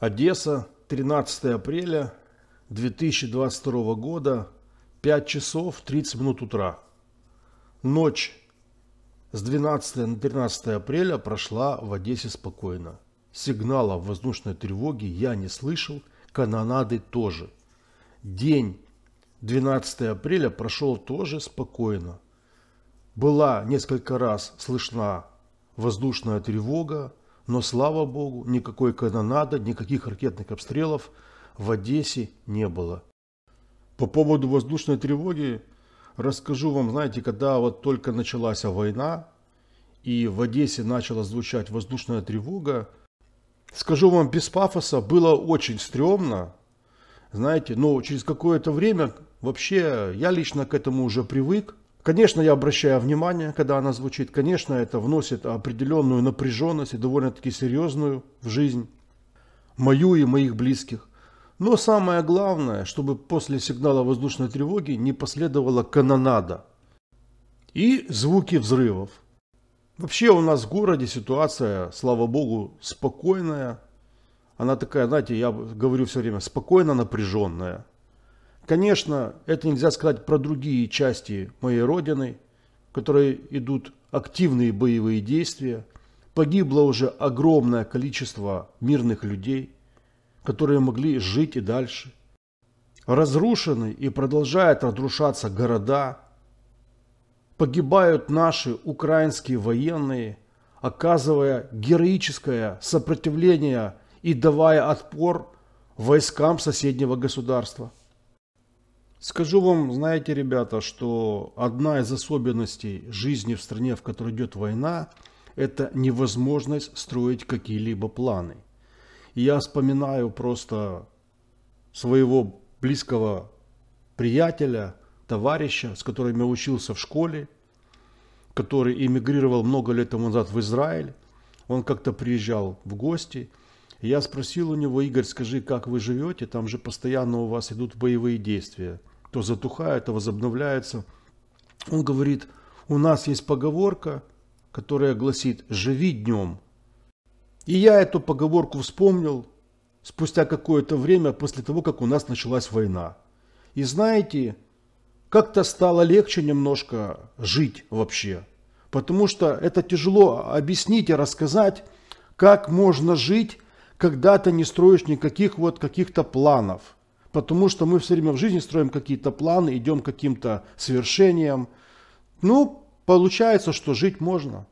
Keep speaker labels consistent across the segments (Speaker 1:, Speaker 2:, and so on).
Speaker 1: Одесса, 13 апреля 2022 года, 5 часов 30 минут утра. Ночь с 12 на 13 апреля прошла в Одессе спокойно. Сигнала воздушной тревоги я не слышал, канонады тоже. День 12 апреля прошел тоже спокойно. Была несколько раз слышна воздушная тревога, но, слава богу, никакой канонады, никаких ракетных обстрелов в Одессе не было. По поводу воздушной тревоги расскажу вам, знаете, когда вот только началась война, и в Одессе начала звучать воздушная тревога, скажу вам без пафоса, было очень стрёмно, знаете, но через какое-то время вообще я лично к этому уже привык, Конечно, я обращаю внимание, когда она звучит. Конечно, это вносит определенную напряженность и довольно-таки серьезную в жизнь мою и моих близких. Но самое главное, чтобы после сигнала воздушной тревоги не последовала канонада и звуки взрывов. Вообще у нас в городе ситуация, слава богу, спокойная. Она такая, знаете, я говорю все время, спокойно напряженная. Конечно, это нельзя сказать про другие части моей родины, которые идут активные боевые действия. Погибло уже огромное количество мирных людей, которые могли жить и дальше. Разрушены и продолжают разрушаться города. Погибают наши украинские военные, оказывая героическое сопротивление и давая отпор войскам соседнего государства – Скажу вам, знаете, ребята, что одна из особенностей жизни в стране, в которой идет война, это невозможность строить какие-либо планы. И я вспоминаю просто своего близкого приятеля, товарища, с которым я учился в школе, который эмигрировал много лет тому назад в Израиль. Он как-то приезжал в гости – я спросил у него, Игорь, скажи, как вы живете, там же постоянно у вас идут боевые действия. То затухает, то возобновляется. Он говорит, у нас есть поговорка, которая гласит «живи днем». И я эту поговорку вспомнил спустя какое-то время после того, как у нас началась война. И знаете, как-то стало легче немножко жить вообще. Потому что это тяжело объяснить и рассказать, как можно жить когда ты не строишь никаких вот каких-то планов. Потому что мы все время в жизни строим какие-то планы, идем к каким-то свершениям. Ну, получается, что жить можно.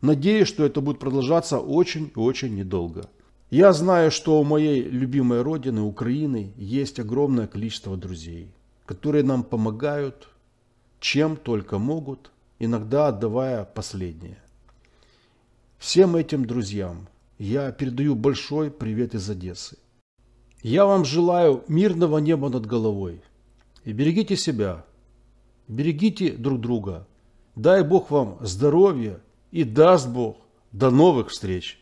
Speaker 1: Надеюсь, что это будет продолжаться очень-очень недолго. Я знаю, что у моей любимой родины, Украины, есть огромное количество друзей, которые нам помогают, чем только могут, иногда отдавая последнее. Всем этим друзьям – я передаю большой привет из Одессы. Я вам желаю мирного неба над головой. И берегите себя, берегите друг друга. Дай Бог вам здоровья и даст Бог. До новых встреч!